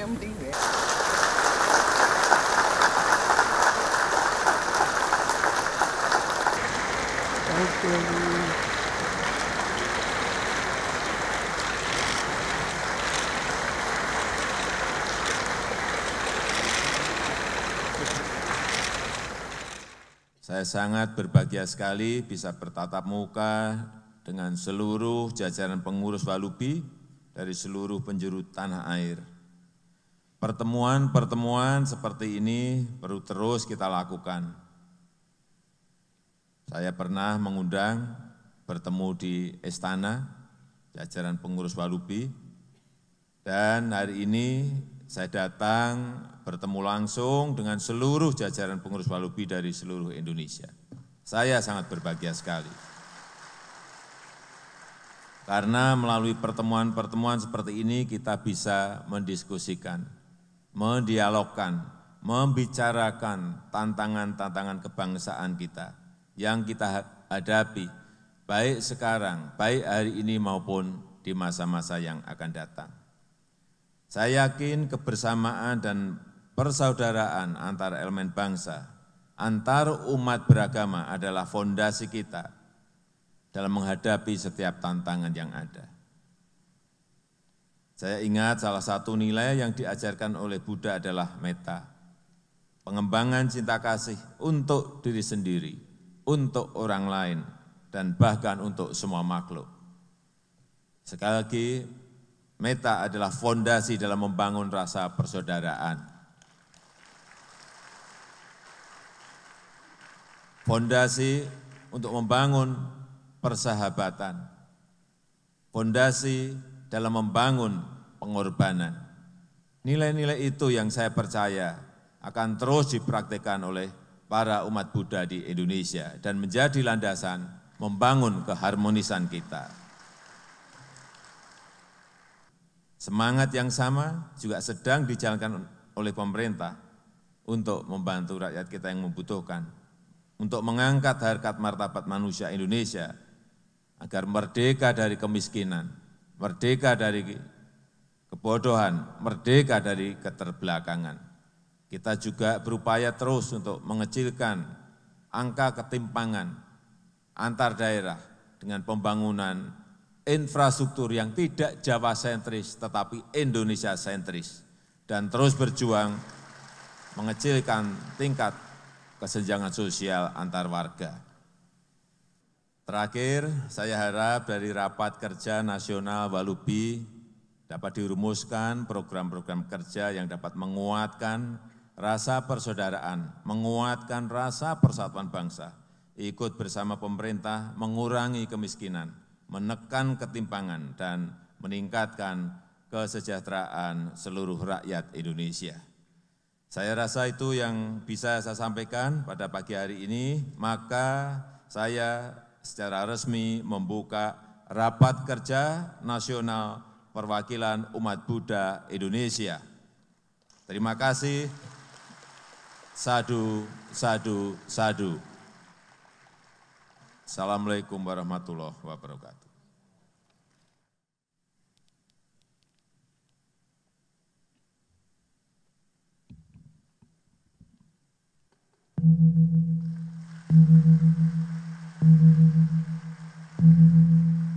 Ya. Saya sangat berbahagia sekali bisa bertatap muka dengan seluruh jajaran pengurus Walubi dari seluruh penjuru tanah air. Pertemuan-pertemuan seperti ini perlu terus kita lakukan. Saya pernah mengundang bertemu di istana, jajaran pengurus Walubi, dan hari ini saya datang bertemu langsung dengan seluruh jajaran pengurus Walubi dari seluruh Indonesia. Saya sangat berbahagia sekali. Karena melalui pertemuan-pertemuan seperti ini kita bisa mendiskusikan mendialogkan, membicarakan tantangan-tantangan kebangsaan kita yang kita hadapi, baik sekarang, baik hari ini maupun di masa-masa yang akan datang. Saya yakin kebersamaan dan persaudaraan antar elemen bangsa, antar umat beragama adalah fondasi kita dalam menghadapi setiap tantangan yang ada. Saya ingat salah satu nilai yang diajarkan oleh Buddha adalah meta. Pengembangan cinta kasih untuk diri sendiri, untuk orang lain, dan bahkan untuk semua makhluk. Sekali lagi, meta adalah fondasi dalam membangun rasa persaudaraan. Fondasi untuk membangun persahabatan. Fondasi dalam membangun pengorbanan. Nilai-nilai itu yang saya percaya akan terus dipraktikkan oleh para umat Buddha di Indonesia dan menjadi landasan membangun keharmonisan kita. Semangat yang sama juga sedang dijalankan oleh pemerintah untuk membantu rakyat kita yang membutuhkan, untuk mengangkat harkat martabat manusia Indonesia agar merdeka dari kemiskinan, merdeka dari kebodohan, merdeka dari keterbelakangan. Kita juga berupaya terus untuk mengecilkan angka ketimpangan antar daerah dengan pembangunan infrastruktur yang tidak Jawa sentris tetapi Indonesia sentris dan terus berjuang mengecilkan tingkat kesenjangan sosial antar warga. Terakhir, saya harap dari rapat kerja nasional Walubi dapat dirumuskan program-program kerja yang dapat menguatkan rasa persaudaraan, menguatkan rasa persatuan bangsa, ikut bersama pemerintah mengurangi kemiskinan, menekan ketimpangan, dan meningkatkan kesejahteraan seluruh rakyat Indonesia. Saya rasa itu yang bisa saya sampaikan pada pagi hari ini, maka saya secara resmi membuka Rapat Kerja Nasional Perwakilan Umat Buddha Indonesia. Terima kasih. Sadu, sadu, sadu. Assalamualaikum warahmatullahi wabarakatuh. Thank you. Thank mm -hmm. you. Mm -hmm.